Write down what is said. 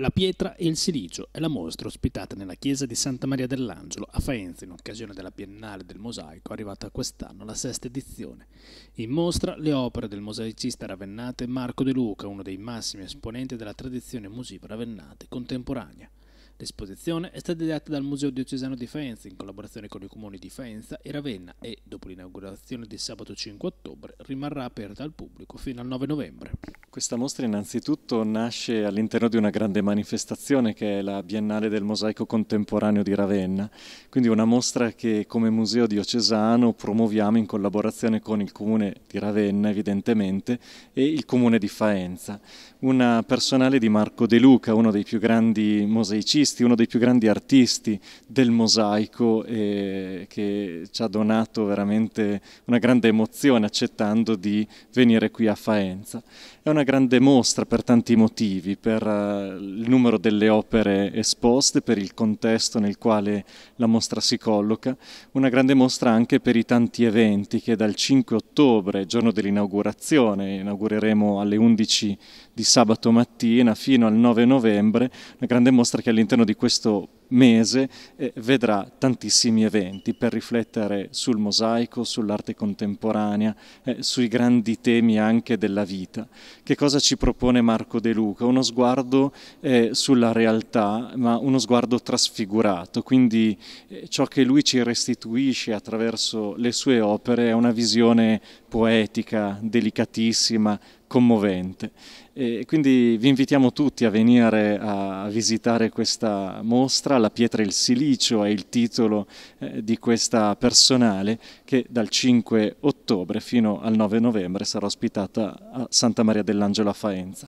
La pietra e il silicio è la mostra ospitata nella chiesa di Santa Maria dell'Angelo a Faenza in occasione della Biennale del Mosaico arrivata quest'anno la sesta edizione. In mostra le opere del mosaicista ravennate Marco De Luca, uno dei massimi esponenti della tradizione musiva ravennate contemporanea. L'esposizione è stata ideata dal Museo Diocesano di Faenza in collaborazione con i comuni di Faenza e Ravenna e, dopo l'inaugurazione di sabato 5 ottobre, rimarrà aperta al pubblico fino al 9 novembre. Questa mostra innanzitutto nasce all'interno di una grande manifestazione che è la Biennale del Mosaico Contemporaneo di Ravenna, quindi una mostra che come museo diocesano promuoviamo in collaborazione con il comune di Ravenna evidentemente e il comune di Faenza. Una personale di Marco De Luca, uno dei più grandi mosaicisti, uno dei più grandi artisti del mosaico eh, che ci ha donato veramente una grande emozione accettando di venire qui a Faenza. È una una grande mostra per tanti motivi, per eh, il numero delle opere esposte, per il contesto nel quale la mostra si colloca, una grande mostra anche per i tanti eventi che dal 5 ottobre, giorno dell'inaugurazione, inaugureremo alle 11 di sabato mattina fino al 9 novembre, una grande mostra che all'interno di questo mese eh, vedrà tantissimi eventi per riflettere sul mosaico, sull'arte contemporanea, eh, sui grandi temi anche della vita. Che cosa ci propone Marco De Luca? Uno sguardo eh, sulla realtà, ma uno sguardo trasfigurato, quindi eh, ciò che lui ci restituisce attraverso le sue opere è una visione poetica, delicatissima, commovente. E quindi vi invitiamo tutti a venire a visitare questa mostra, La pietra e il silicio è il titolo eh, di questa personale che dal 5 ottobre fino al 9 novembre sarà ospitata a Santa Maria dell'Angelo a Faenza.